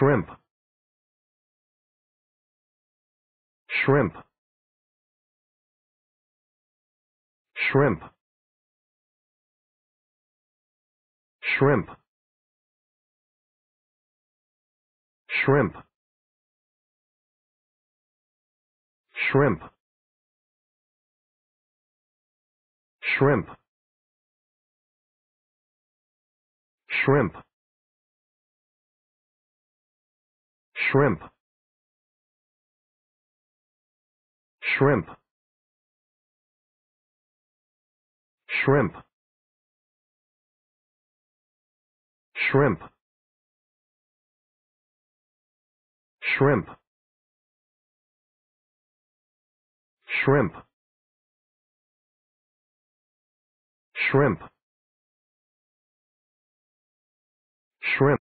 shrimp shrimp shrimp shrimp shrimp shrimp shrimp shrimp shrimp shrimp shrimp shrimp shrimp shrimp shrimp shrimp